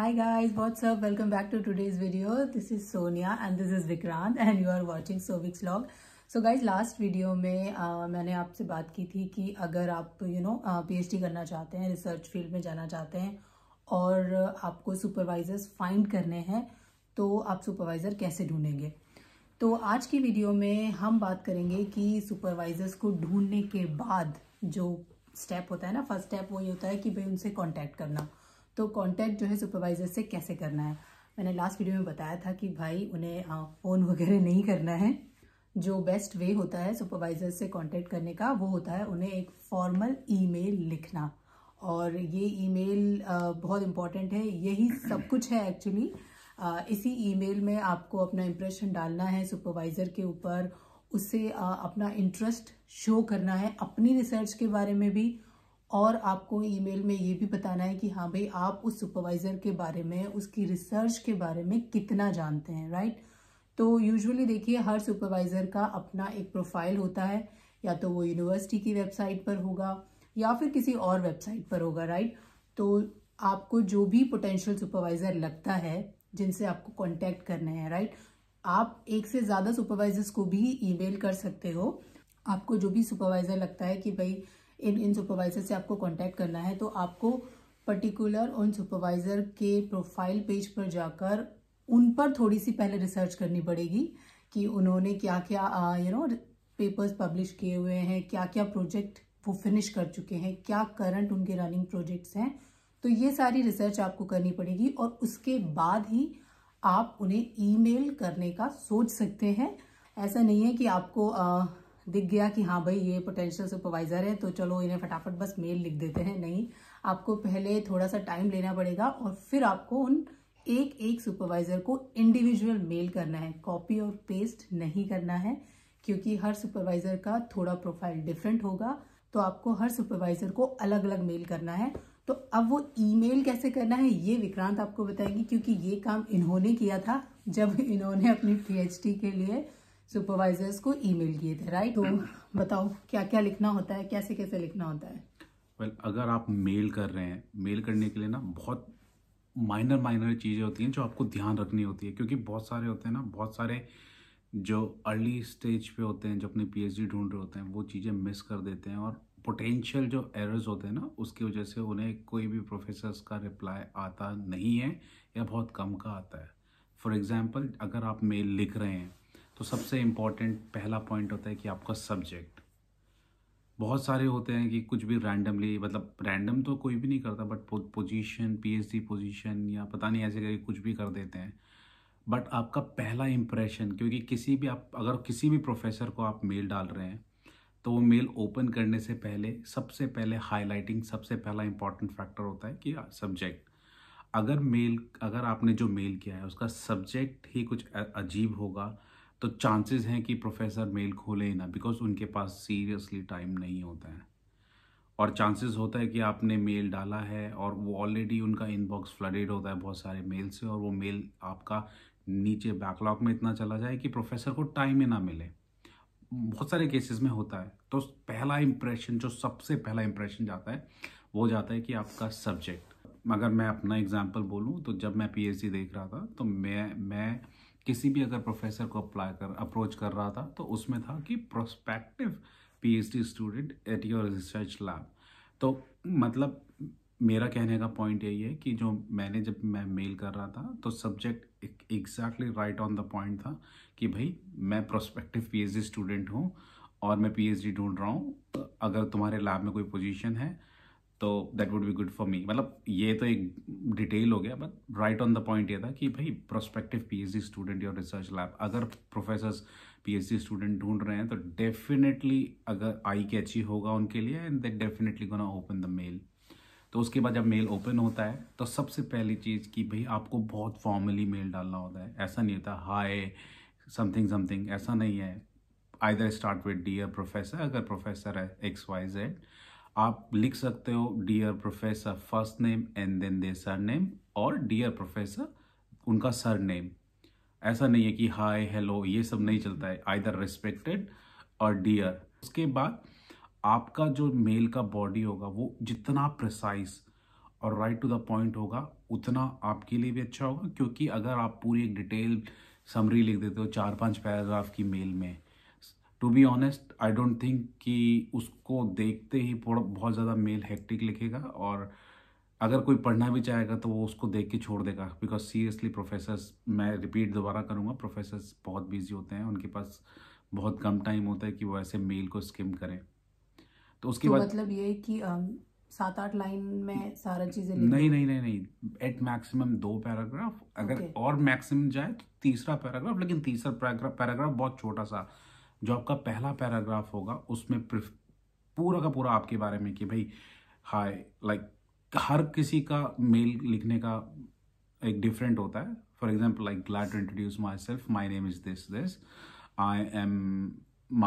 Hi guys, what's up? Welcome back to today's video. This is Sonia and this is Vikrant and you are watching Sovik's vlog. So guys last video में आ, uh, मैंने आपसे बात की थी कि अगर आप यू नो पीएचडी करना चाहते हैं रिसर्च फील्ड में जाना चाहते हैं और आपको सुपरवाइजर्स फाइंड करने हैं तो आप सुपरवाइज़र कैसे ढूंढेंगे तो आज की वीडियो में हम बात करेंगे कि सुपरवाइज़र्स को ढूंढने के बाद जो स्टेप होता है ना फर्स्ट स्टेप वही होता है कि भाई उनसे कॉन्टैक्ट करना तो कांटेक्ट जो है सुपरवाइज़र से कैसे करना है मैंने लास्ट वीडियो में बताया था कि भाई उन्हें फ़ोन वगैरह नहीं करना है जो बेस्ट वे होता है सुपरवाइज़र से कांटेक्ट करने का वो होता है उन्हें एक फॉर्मल ईमेल लिखना और ये ईमेल बहुत इम्पॉर्टेंट है यही सब कुछ है एक्चुअली इसी ईमेल में आपको अपना इम्प्रेशन डालना है सुपरवाइज़र के ऊपर उससे अपना इंटरेस्ट शो करना है अपनी रिसर्च के बारे में भी और आपको ईमेल में ये भी बताना है कि हाँ भाई आप उस सुपरवाइज़र के बारे में उसकी रिसर्च के बारे में कितना जानते हैं राइट तो यूजुअली देखिए हर सुपरवाइज़र का अपना एक प्रोफाइल होता है या तो वो यूनिवर्सिटी की वेबसाइट पर होगा या फिर किसी और वेबसाइट पर होगा राइट तो आपको जो भी पोटेंशियल सुपरवाइज़र लगता है जिनसे आपको कॉन्टेक्ट करने हैं राइट आप एक से ज़्यादा सुपरवाइजर्स को भी ईमेल कर सकते हो आपको जो भी सुपरवाइज़र लगता है कि भाई इन इन सुपरवाइजर से आपको कॉन्टैक्ट करना है तो आपको पर्टिकुलर उन सुपरवाइज़र के प्रोफाइल पेज पर जाकर उन पर थोड़ी सी पहले रिसर्च करनी पड़ेगी कि उन्होंने क्या क्या यू नो पेपर्स पब्लिश किए हुए हैं क्या क्या प्रोजेक्ट वो फिनिश कर चुके हैं क्या करंट उनके रनिंग प्रोजेक्ट्स हैं तो ये सारी रिसर्च आपको करनी पड़ेगी और उसके बाद ही आप उन्हें ईमेल करने का सोच सकते हैं ऐसा नहीं है कि आपको आ, दिख गया कि हाँ भाई ये पोटेंशियल सुपरवाइजर है तो चलो इन्हें फटाफट बस मेल लिख देते हैं नहीं आपको पहले थोड़ा सा टाइम लेना पड़ेगा और फिर आपको उन एक एक सुपरवाइजर को इंडिविजुअल मेल करना है कॉपी और पेस्ट नहीं करना है क्योंकि हर सुपरवाइजर का थोड़ा प्रोफाइल डिफरेंट होगा तो आपको हर सुपरवाइजर को अलग अलग मेल करना है तो अब वो ईमेल कैसे करना है ये विक्रांत आपको बताएगी क्योंकि ये काम इन्होंने किया था जब इन्होंने अपनी पीएचडी के लिए सुपरवाइजर्स को ईमेल किए थे राइट तो हम्म। बताओ क्या क्या लिखना होता है कैसे कैसे लिखना होता है वेल well, अगर आप मेल कर रहे हैं मेल करने के लिए ना बहुत माइनर माइनर चीज़ें होती हैं जो आपको ध्यान रखनी होती है क्योंकि बहुत सारे होते हैं ना बहुत सारे जो अर्ली स्टेज पे होते हैं जो अपने पीएचडी ढूंढ रहे होते हैं वो चीज़ें मिस कर देते हैं और पोटेंशियल जो एरर्स होते हैं ना उसकी वजह से उन्हें कोई भी प्रोफेसर्स का रिप्लाई आता नहीं है या बहुत कम का आता है फॉर एग्ज़ाम्पल अगर आप मेल लिख रहे हैं तो सबसे इम्पॉर्टेंट पहला पॉइंट होता है कि आपका सब्जेक्ट बहुत सारे होते हैं कि कुछ भी रैंडमली मतलब रैंडम तो कोई भी नहीं करता बट पोजीशन पीएचडी पोजीशन या पता नहीं ऐसे करके कुछ भी कर देते हैं बट आपका पहला इम्प्रेशन क्योंकि किसी भी आप अगर किसी भी प्रोफेसर को आप मेल डाल रहे हैं तो वो मेल ओपन करने से पहले सबसे पहले हाईलाइटिंग सबसे पहला इंपॉर्टेंट फैक्टर होता है कि सब्जेक्ट अगर मेल अगर आपने जो मेल किया है उसका सब्जेक्ट ही कुछ अजीब होगा तो चांसेस हैं कि प्रोफेसर मेल खोले ही ना बिकॉज उनके पास सीरियसली टाइम नहीं होता है और चांसेस होता है कि आपने मेल डाला है और वो ऑलरेडी उनका इनबॉक्स फ्लडेड होता है बहुत सारे मेल से और वो मेल आपका नीचे बैकलॉग में इतना चला जाए कि प्रोफेसर को टाइम ही ना मिले बहुत सारे केसेस में होता है तो पहला इम्प्रेशन जो सबसे पहला इम्प्रेशन जाता है वो जाता है कि आपका सब्जेक्ट मगर मैं अपना एग्जाम्पल बोलूँ तो जब मैं पी देख रहा था तो मैं मैं किसी भी अगर प्रोफेसर को अप्लाई कर अप्रोच कर रहा था तो उसमें था कि prospective PhD student at your research lab तो मतलब मेरा कहने का पॉइंट यही है कि जो मैंने जब मैं मेल कर रहा था तो subject exactly right on the point था कि भाई मैं प्रोस्पेक्टिव पीएचडी स्टूडेंट हूँ और मैं पीएचडी ढूंढ रहा हूँ अगर तुम्हारे लैब में कोई पोजीशन है तो that would be good for me मतलब ये तो एक डिटेल हो गया but right on the point ये था कि भाई प्रोस्पेक्टिव पीएचडी स्टूडेंट या रिसर्च लैब अगर एच पीएचडी स्टूडेंट ढूंढ रहे हैं तो डेफिनेटली अगर आई अच्छी e होगा उनके लिए and that definitely gonna open the mail तो उसके बाद जब मेल ओपन होता है तो सबसे पहली चीज़ कि भाई आपको बहुत फॉर्मली मेल डालना होता है ऐसा नहीं होता हाय समथिंग समथिंग ऐसा नहीं है I start with dear professor अगर प्रोफेसर है एक्स वाई जेड आप लिख सकते हो dear professor first name and then the surname और डियर प्रोफेसर उनका सर नेम ऐसा नहीं है कि हाय हेलो ये सब नहीं चलता है आइदर रिस्पेक्टेड और डियर उसके बाद आपका जो मेल का बॉडी होगा वो जितना प्रिसाइज और राइट टू द पॉइंट होगा उतना आपके लिए भी अच्छा होगा क्योंकि अगर आप पूरी एक डिटेल समरी लिख देते हो चार पांच पैराग्राफ की मेल में to be honest I don't think कि उसको देखते ही बहुत ज़्यादा मेल हैक्टिक लिखेगा और अगर कोई पढ़ना भी चाहेगा तो वो उसको देख के छोड़ देगा बिकॉज सीरियसली प्रोफेसर्स मैं रिपीट दोबारा करूँगा प्रोफेसर्स बहुत बिजी होते हैं उनके पास बहुत कम टाइम होता है कि वो ऐसे मेल को स्किम करें तो उसके तो बाद मतलब ये कि सात आठ लाइन में सारा चीज़ें नहीं नहीं नहीं नहीं एट मैक्सिमम दो पैराग्राफ अगर okay. और मैक्सिमम जाए तो तीसरा पैराग्राफ लेकिन तीसरा पैराग्राफ बहुत छोटा सा जो आपका पहला पैराग्राफ होगा उसमें पूरा का पूरा आपके बारे में कि भाई हाय लाइक like, हर किसी का मेल लिखने का एक डिफरेंट होता है for example like glad to introduce myself my name is this this I am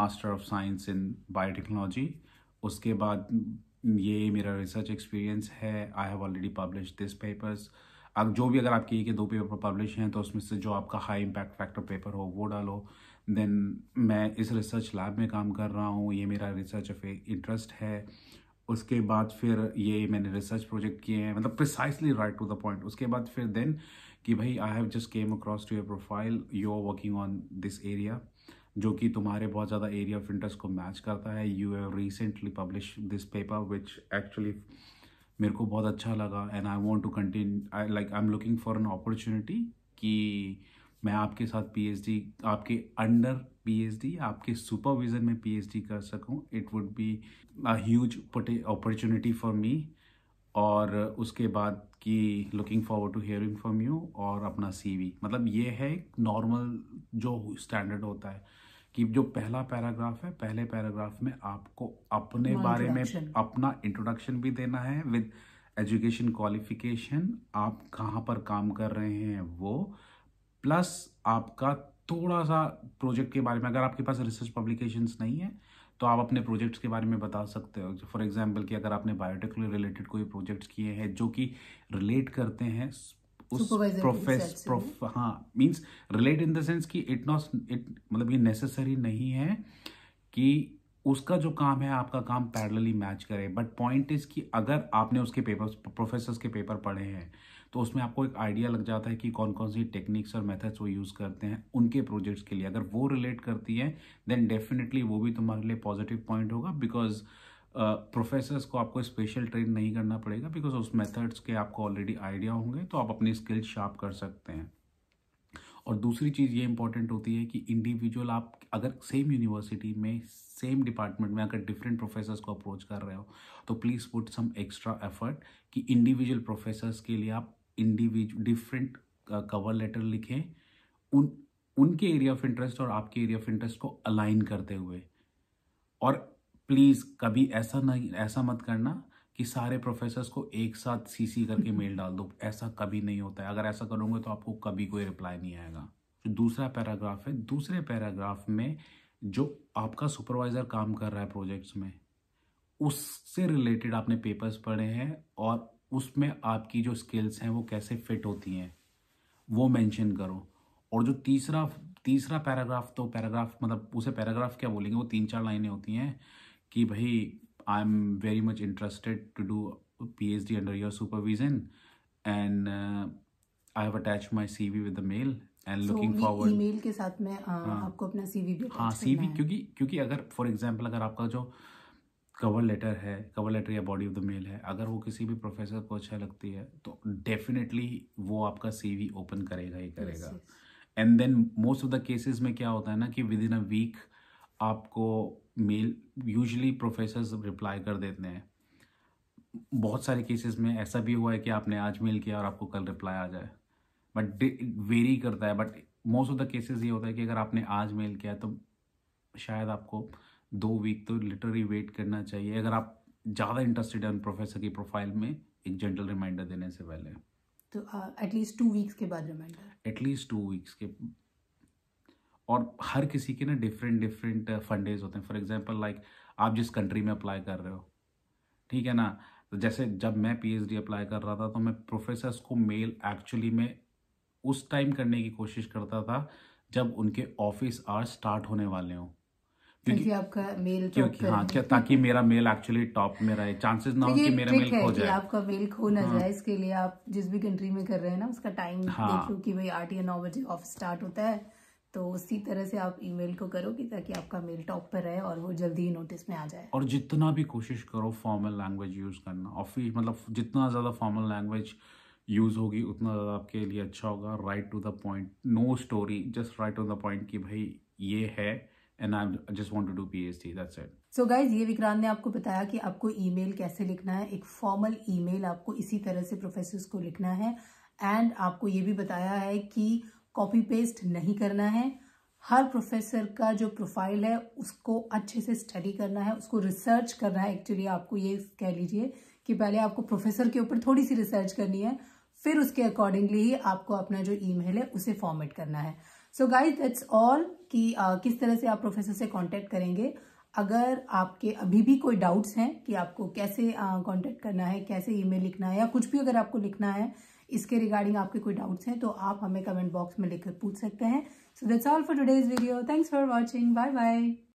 master of science in biotechnology उसके बाद ये मेरा रिसर्च एक्सपीरियंस है I have already publish this papers अब जो भी अगर आपके एक दो पेपर पब्लिश हैं तो उसमें से जो आपका हाई इम्पैक्ट फैक्टर पेपर हो वो डालो देन मैं इस रिसर्च लैब में काम कर रहा हूँ ये मेरा रिसर्च ऑफ इंटरेस्ट है उसके बाद फिर ये मैंने रिसर्च प्रोजेक्ट किए हैं मतलब precisely right to the point उसके बाद फिर देन कि भाई I have just came across to your profile you are working on this area जो कि तुम्हारे बहुत ज़्यादा एरिया ऑफ इंटरेस्ट को मैच करता है you have recently publish this paper which actually मेरे को बहुत अच्छा लगा and I want to continue I like I am looking for an opportunity कि मैं आपके साथ पीएचडी आपके अंडर पीएचडी आपके सुपरविजन में पीएचडी कर सकूं it would be a huge opportunity for me और उसके बाद कि looking forward to hearing from you और अपना सीवी मतलब ये है नॉर्मल जो स्टैंडर्ड होता है कि जो पहला पैराग्राफ है पहले पैराग्राफ में आपको अपने बारे में अपना इंट्रोडक्शन भी देना है विद एजुकेशन क्वालिफिकेशन आप कहाँ पर काम कर रहे हैं वो प्लस आपका थोड़ा सा प्रोजेक्ट के बारे में अगर आपके पास रिसर्च पब्लिकेशंस नहीं है तो आप अपने प्रोजेक्ट्स के बारे में बता सकते हो फॉर एग्जाम्पल कि अगर आपने बायोटेक रिलेटेड कोई प्रोजेक्ट्स किए हैं जो कि रिलेट करते हैं उस प्रोफेस प्रोफ हाँ means relate in the sense कि इट नॉट इट मतलब ये नेसेसरी नहीं है कि उसका जो काम है आपका काम पैरेलली मैच करे बट पॉइंट इज कि अगर आपने उसके पेपर प्रोफेसर्स के पेपर पढ़े हैं तो उसमें आपको एक आइडिया लग जाता है कि कौन कौन सी टेक्निक्स और मेथड्स वो यूज़ करते हैं उनके प्रोजेक्ट्स के लिए अगर वो रिलेट करती है देन डेफिनेटली वो भी तुम्हारे लिए पॉजिटिव पॉइंट होगा बिकॉज प्रोफेसर्स uh, को आपको स्पेशल ट्रेन नहीं करना पड़ेगा बिकॉज उस मेथड्स के आपको ऑलरेडी आइडिया होंगे तो आप अपनी स्किल्स शार्प कर सकते हैं और दूसरी चीज़ ये इंपॉर्टेंट होती है कि इंडिविजुअल आप अगर सेम यूनिवर्सिटी में सेम डिपार्टमेंट में अगर डिफरेंट प्रोफेसर्स को अप्रोच कर रहे हो तो please put some extra effort कि इंडिविजुअल प्रोफेसर्स के लिए आप इंडिविजुअल डिफरेंट कवर लेटर लिखें उन उनके एरिया ऑफ इंटरेस्ट और आपके एरिया ऑफ इंटरेस्ट को अलाइन करते हुए और प्लीज़ कभी ऐसा नहीं ऐसा मत करना कि सारे प्रोफेसर्स को एक साथ सीसी करके मेल डाल दो ऐसा कभी नहीं होता है अगर ऐसा करोगे तो आपको कभी कोई रिप्लाई नहीं आएगा जो दूसरा पैराग्राफ है दूसरे पैराग्राफ में जो आपका सुपरवाइज़र काम कर रहा है प्रोजेक्ट्स में उससे रिलेटेड आपने पेपर्स पढ़े हैं और उसमें आपकी जो स्किल्स हैं वो कैसे फिट होती हैं वो मेंशन करो और जो तीसरा तीसरा पैराग्राफ तो पैराग्राफ मतलब उसे पैराग्राफ क्या बोलेंगे वो तीन चार लाइनें होती हैं कि भाई I am very much interested to do P H D under your supervision and I have attach my C V with mail and looking forward email के साथ में आ, uh, हाँ, आपको अपना सीवी भी हाँ सीवी क्योंकि क्योंकि अगर फॉर एग्जांपल अगर आपका जो uh, कवर लेटर है कवर लेटर या बॉडी ऑफ द मेल है अगर वो किसी भी प्रोफेसर को अच्छा लगती है तो डेफिनेटली वो आपका सीवी ओपन करेगा ही करेगा and then most of the cases में क्या होता है ना कि विद इन अ वीक आपको मेल यूजली प्रोफेसर रिप्लाई कर देते हैं बहुत सारे केसेस में ऐसा भी हुआ है कि आपने आज मेल किया और आपको कल रिप्लाई आ जाए बट वेरी करता है but most of the cases ये होता है कि अगर आपने आज मेल किया तो शायद आपको दो वीक तो लिटरली वेट करना चाहिए अगर आप ज़्यादा इंटरेस्टेड हैं प्रोफेसर की प्रोफाइल में एक जेंटल रिमाइंडर देने से पहले तो एटलीस्ट टू वीक्स के बाद रिमाइंडर एटलीस्ट टू वीक्स के और हर किसी के ना डिफरेंट डिफरेंट फंडेज होते हैं फॉर एग्ज़ाम्पल लाइक आप जिस कंट्री में अप्लाई कर रहे हो ठीक है ना तो जैसे जब मैं पीएचडी अप्लाई कर रहा था तो मैं प्रोफेसर्स को मेल एक्चुअली में उस टाइम करने की कोशिश करता था जब उनके ऑफिस आर स्टार्ट होने वाले हों क्योंकि आपका मेल क्योंकि हाँ क्या ताकि मेरा मेल एक्चुअली टॉप में रहे चांसेस ना हो कि मेरा मेल खो जाए आपका मेल खो ना हाँ। जाए इसके लिए आप जिस भी कंट्री में कर रहे हैं ना उसका टाइम हाँ। कि भाई आठ या नौ बजे ऑफ स्टार्ट होता है तो उसी तरह से आप ईमेल को करो कि ताकि आपका मेल टॉप पर रहे और वो जल्दी ही नोटिस में आ जाए और जितना भी कोशिश करो फॉर्मल लैंग्वेज यूज़ करना ऑफिस मतलब जितना ज़्यादा फॉर्मल लैंग्वेज यूज़ होगी उतना ज़्यादा आपके लिए अच्छा होगा right to the point no story just right to the point कि भाई ये है and I just want to do P that's it so guys ये विक्रांत ने आपको बताया कि आपको ईमेल कैसे लिखना है एक फॉर्मल ईमेल आपको इसी तरह से प्रोफेसर को लिखना है एंड आपको ये भी बताया है कि कॉपी पेस्ट नहीं करना है हर प्रोफेसर का जो प्रोफाइल है उसको अच्छे से स्टडी करना है उसको रिसर्च करना है एक्चुअली आपको ये कह लीजिए कि पहले आपको प्रोफेसर के ऊपर थोड़ी सी रिसर्च करनी है फिर उसके अकॉर्डिंगली ही आपको अपना जो ईमेल है उसे फॉर्मेट करना है सो गाइज दैट्स ऑल कि आ, किस तरह से आप प्रोफेसर से कांटेक्ट करेंगे अगर आपके अभी भी कोई डाउट्स हैं कि आपको कैसे कांटेक्ट करना है कैसे ईमेल लिखना है या कुछ भी अगर आपको लिखना है इसके रिगार्डिंग आपके कोई डाउट्स हैं तो आप हमें कमेंट बॉक्स में लिखकर पूछ सकते हैं so that's all for today's video thanks for watching bye bye